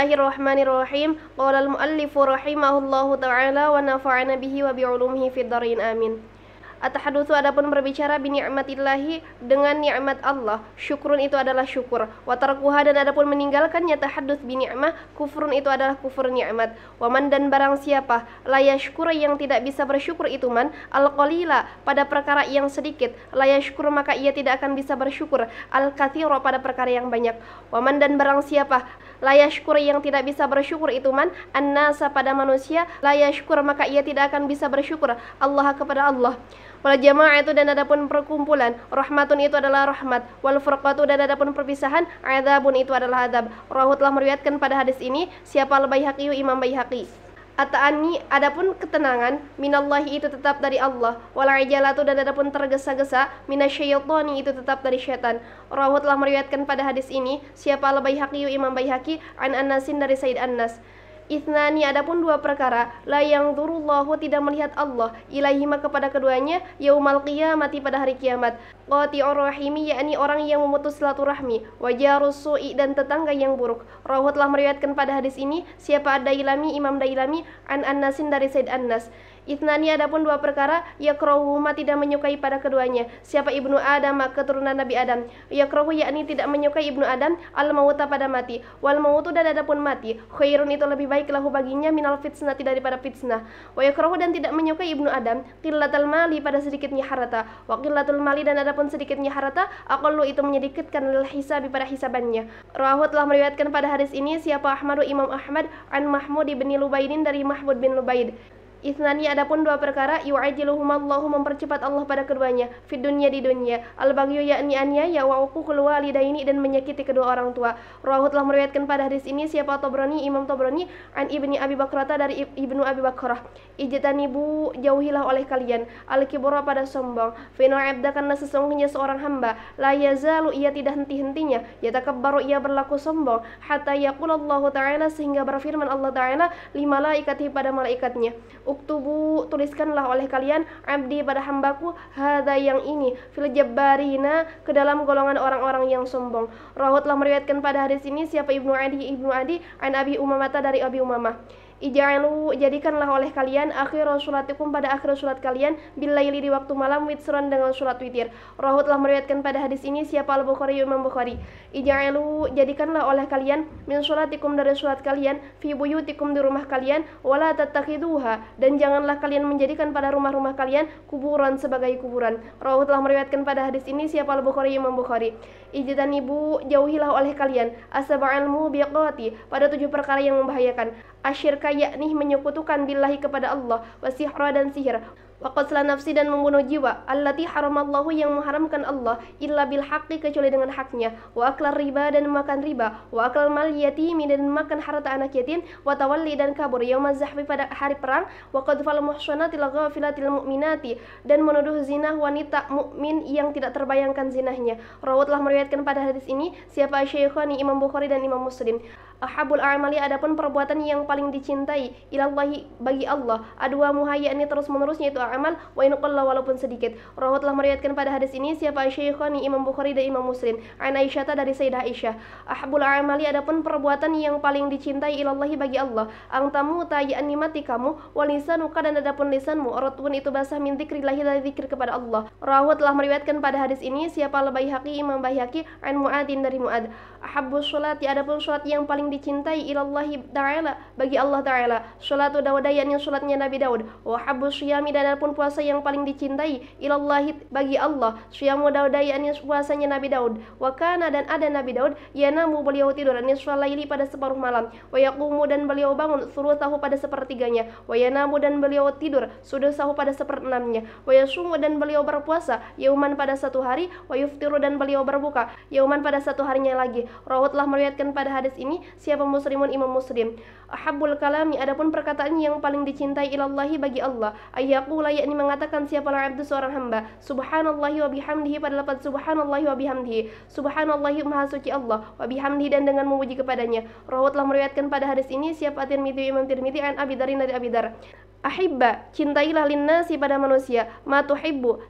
الله الرحمن الرحيم قال المؤلف رحمه الله تعالى ونفعنا به وبعلومه في الدارين آمين at ada adapun berbicara bi ni'matillahi dengan nikmat Allah. Syukrun itu adalah syukur. Wa tarkuha dan adapun meninggalkannya tahadduts bini ni'mah, kufrun itu adalah kufur nikmat. Wa man dan barang siapa la syukur yang tidak bisa bersyukur itu man al-qalila pada perkara yang sedikit, la syukur maka ia tidak akan bisa bersyukur al-katsira pada perkara yang banyak. waman dan barang siapa la syukur yang tidak bisa bersyukur itu man an-nasa pada manusia layak syukur maka ia tidak akan bisa bersyukur Allah kepada Allah wal jamaah itu dan adapun perkumpulan rahmatun itu adalah rahmat wal furqatu dan adapun perpisahan adabun itu adalah adab rahu telah meriwayatkan pada hadis ini siapa al baihaqi imam baihaqi Ata'ani adapun ketenangan minallahi itu tetap dari Allah wal ijalatu dan adapun tergesa-gesa minasyaitani itu tetap dari syaitan Rahu telah meriwayatkan pada hadis ini siapa al Baihaqi Imam Baihaqi an Anasin dari Said Anas Isnani adapun dua perkara la yang turullahu tidak melihat Allah ilaihima kepada keduanya yaumal qiyamati pada hari kiamat. qati rahimi yakni orang yang memutus silaturahmi, wajarus su'i dan tetangga yang buruk. Rawu telah meriwayatkan pada hadis ini siapa ilami Imam Dailami an Annasin dari Said Annas. Itnani adapun dua perkara ya ma tidak menyukai pada keduanya. Siapa ibnu Adam maka keturunan Nabi Adam. Ya Yakrohu yakni tidak menyukai ibnu Adam al mauta pada mati. Wal mautu dan adapun mati khairun itu lebih baik lahu baginya minal tidak daripada fitnah. Wa yakrohu dan tidak menyukai ibnu Adam qillatul mali pada sedikitnya harata Wa qillatul mali dan adapun sedikitnya harata aqallu itu menyedikitkan lil hisabi pada hisabannya. Rahu telah meriwayatkan pada hadis ini siapa Ahmadu Imam Ahmad an Mahmud ibn Lubaidin dari Mahmud bin Lubaid. Isnani pun dua perkara yu'ajiluhumallahu mempercepat Allah pada keduanya fid dunya di dunia al bagyu yakni aniaya keluar lidah ini dan menyakiti kedua orang tua. Rawahu telah meriwayatkan pada hadis ini siapa Tobroni Imam Tobroni an Ibni Abi Bakrata dari Ibnu Abi Bakrah. Ijtanibu jauhilah oleh kalian al kibra pada sombong. Final abda karena sesungguhnya seorang hamba la yazalu ia tidak henti-hentinya yatakabbaru ia berlaku sombong hatta yaqul Allah taala sehingga berfirman Allah taala lima ikati pada malaikatnya uktubu tuliskanlah oleh kalian abdi pada hambaku hada yang ini fil jabbarina ke dalam golongan orang-orang yang sombong rahu telah meriwayatkan pada hadis ini siapa Ibnu Adi Ibnu Adi an Abi umamata dari Abi Umamah Ija'alu jadikanlah oleh kalian akhir rasulatikum pada akhir surat kalian bila di waktu malam witsron dengan surat witir. Rahu telah meriwayatkan pada hadis ini siapa Al-Bukhari Imam Bukhari. Ija'alu jadikanlah oleh kalian min suratikum dari surat kalian fi buyutikum di rumah kalian wala tatakiduha dan janganlah kalian menjadikan pada rumah-rumah kalian kuburan sebagai kuburan. Rahu telah meriwayatkan pada hadis ini siapa Al-Bukhari Imam Bukhari. ibu jauhilah oleh kalian biak biakwati pada tujuh perkara yang membahayakan. Asyirka mereka yakni menyekutukan billahi kepada Allah wasihra dan sihir Waqatlah nafsi dan membunuh jiwa Allati haramallahu yang mengharamkan Allah Illa bil haqqi kecuali dengan haknya Wa aklar riba dan makan riba Wa aklar mal yatimi dan makan harta anak yatim Wa tawalli dan kabur yauma zahfi pada hari perang Wa fal muhsanatil ghafilatil mu'minati Dan menuduh zina wanita mukmin yang tidak terbayangkan zinahnya rawatlah telah meriwayatkan pada hadis ini Siapa syekhani Imam Bukhari dan Imam Muslim ahabul amali adapun perbuatan yang paling dicintai ilallahi bagi Allah adwa ini terus menerusnya itu amal wa inqalla walaupun sedikit Rawa telah meriwayatkan pada hadis ini siapa syekhani Imam Bukhari dan Imam Muslim an Aisyah dari Sayyidah Aisyah ahabul amali adapun perbuatan yang paling dicintai ilallahi bagi Allah angtamu tayyani mati kamu walisanuka dan adapun lisanmu rotun itu basah min dzikrillahi dari zikir kepada Allah Rawa telah meriwayatkan pada hadis ini siapa lebai haki Imam Baihaqi an Muadin dari Muad Ahabul sholati adapun sholat yang paling dicintai ilallahi ta'ala bagi Allah ta'ala sholatul Dawud yang sholatnya Nabi Daud wa habu syami dan pun puasa yang paling dicintai ilallahi bagi Allah syamu Dawud yang puasanya Nabi Daud wa kana dan ada Nabi Daud yanamu beliau tidur nisfal laili pada separuh malam wa yakumu dan beliau bangun suruh tahu pada sepertiganya wa yanamu dan beliau tidur sudah sahu pada seperenamnya wa yasumu dan beliau berpuasa yauman pada satu hari wa yuftiru dan beliau berbuka yauman pada satu harinya lagi rawatlah melihatkan pada hadis ini siapa muslimun imam muslim habbul kalami adapun perkataan yang paling dicintai ilallahi bagi Allah ayahku yakni mengatakan siapa lah abdu seorang hamba subhanallahi wa bihamdihi pada lafaz subhanallahi wa bihamdihi subhanallahi maha suci Allah wa bihamdihi dan dengan memuji kepadanya Rawu telah meriwayatkan pada hadis ini siapa tirmidhi Imam tirmidhi an abidari dari Abidar Ahibba, cintailah linnasi pada manusia, ma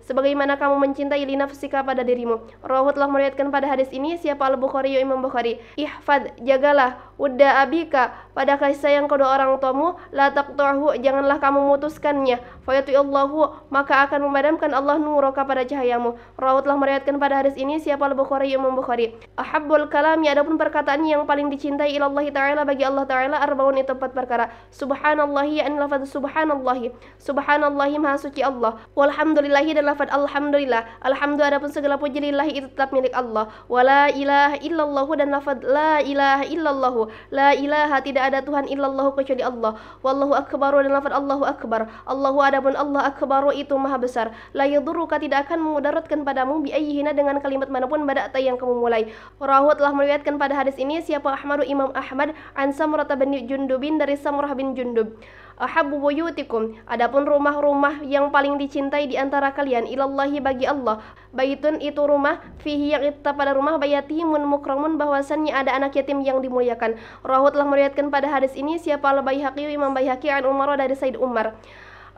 sebagaimana kamu mencintai linafsika pada dirimu. Rawahu telah meriwayatkan pada hadis ini siapa Al-Bukhari Imam Bukhari. Ihfad, jagalah Uda abika pada kasih sayang kedua orang tuamu la taqtahu janganlah kamu memutuskannya Allahu maka akan memadamkan Allah nuraka pada cahayamu Rawu telah meriatkan pada hadis ini siapa al-Bukhari Imam Bukhari ahabbul kalami adapun perkataan yang paling dicintai ilallah ta'ala bagi Allah ta'ala arbaun itu empat perkara subhanallahi an lafaz subhanallahi subhanallahi maha suci Allah walhamdulillah dan lafaz alhamdulillah alhamdulillah adapun segala puji lillahi itu tetap milik Allah wala ilaha illallahu dan lafaz la ilaha illallahu La ilaha tidak ada Tuhan illallah kecuali Allah. Wallahu akbar dan lafad Allahu akbar. Allahu adabun Allah akbar itu maha besar. La yadurruka tidak akan memudaratkan padamu biayihina dengan kalimat manapun bada'ta yang kamu mulai. Rahu telah meriwayatkan pada hadis ini siapa Ahmadu Imam Ahmad an Samurah bin Jundubin dari Samurah bin Jundub ahabbu buyutikum adapun rumah-rumah yang paling dicintai di antara kalian ilallahi bagi Allah baitun itu rumah fihi yang itu pada rumah bayatimun mukramun bahwasannya ada anak yatim yang dimuliakan rahu telah meriwayatkan pada hadis ini siapa al-Baihaqi Imam Baihaqi an Umar dari Said Umar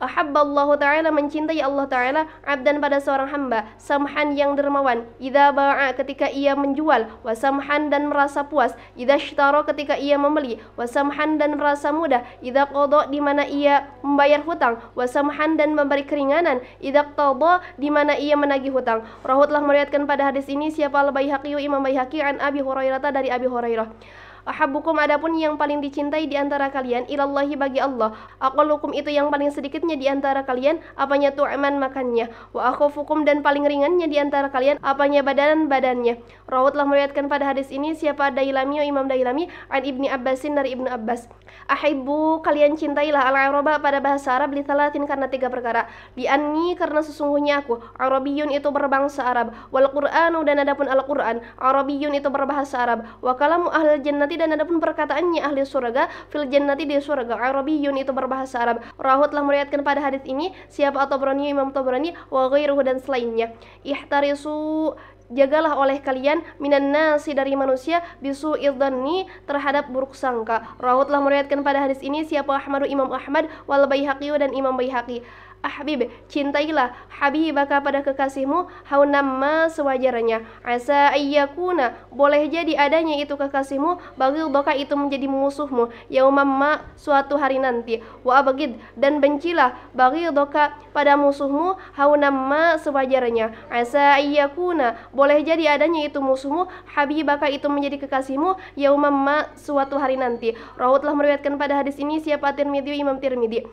Ahabballahu ta'ala mencintai Allah ta'ala abdan pada seorang hamba samhan yang dermawan idza ba'a ketika ia menjual wasamhan dan merasa puas idza syitaro ketika ia membeli wasamhan dan merasa mudah idza qada di mana ia membayar hutang wasamhan dan memberi keringanan idza qada di mana ia menagih hutang rahutlah meriatkan pada hadis ini siapa al-Baihaqi Imam Baihaqi an Abi Hurairah dari Abi Hurairah Ahabukum adapun yang paling dicintai di antara kalian ilallahi bagi Allah aqallukum itu yang paling sedikitnya di antara kalian apanya tu'man makannya wa akhafukum dan paling ringannya di antara kalian apanya badan badannya Rawat telah meriwayatkan pada hadis ini siapa Dailami oh, Imam Dailami an Ibni Abbasin dari Ibnu Abbas ahibbu kalian cintailah al araba pada bahasa Arab li karena tiga perkara li anni karena sesungguhnya aku Arabiyun itu berbangsa Arab wal Qur'anu dan adapun Al Qur'an Arabiyun itu berbahasa Arab wa kalamu ahlul jannah jannati dan adapun perkataannya ahli surga fil jannati di surga Arabiyun itu berbahasa Arab Rahu telah meriatkan pada hadis ini siapa atau berani Imam Tabrani wa ghairuhu dan selainnya ihtarisu jagalah oleh kalian minan nasi dari manusia bisu idhani terhadap buruk sangka. Rahu telah melihatkan pada hadis ini siapa Ahmadu Imam Ahmad wal bayhaqiyu dan Imam bayhaqiyu ahbib cintailah habibaka pada kekasihmu haunamma sewajarnya asa ayyakuna boleh jadi adanya itu kekasihmu bagil baka itu menjadi musuhmu yaumamma suatu hari nanti wa abagid dan bencilah bagil doka pada musuhmu haunamma sewajarnya asa ayyakuna boleh jadi adanya itu musuhmu habibaka itu menjadi kekasihmu yaumamma suatu hari nanti rawatlah telah meriwayatkan pada hadis ini siapa tirmidhi Imam tirmidhi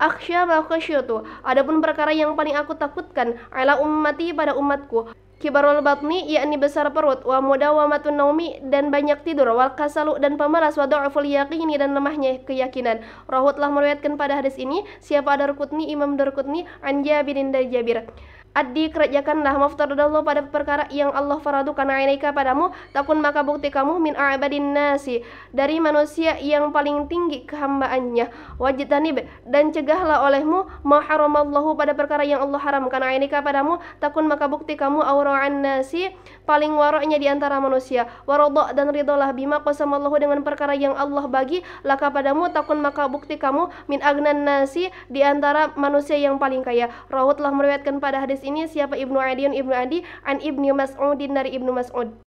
Aksya makhsyutu. Adapun perkara yang paling aku takutkan adalah ummati pada umatku. Kibarul batni yakni besar perut wa mudawamatun naumi dan banyak tidur wal kasalu dan pemalas wa dha'ful yaqini dan lemahnya keyakinan. Rahu telah meriwayatkan pada hadis ini siapa ada Darqutni Imam Darqutni anja bin dari Jabir. Adi kerjakanlah maftardallahu pada perkara yang Allah faradukan alaika padamu takun maka bukti kamu min a'badin nasi dari manusia yang paling tinggi kehambaannya wajib wajtanib dan cegahlah olehmu ma haramallahu pada perkara yang Allah haramkan alaika padamu takun maka bukti kamu aura'an nasi paling waroknya di antara manusia warodok dan ridolah bima qasamallahu dengan perkara yang Allah bagi laka padamu takun maka bukti kamu min agnan nasi di antara manusia yang paling kaya rawatlah meriwayatkan pada hadis ini siapa Ibnu Adiun Ibnu Adi an Ibnu Mas'udin dari Ibnu Mas'ud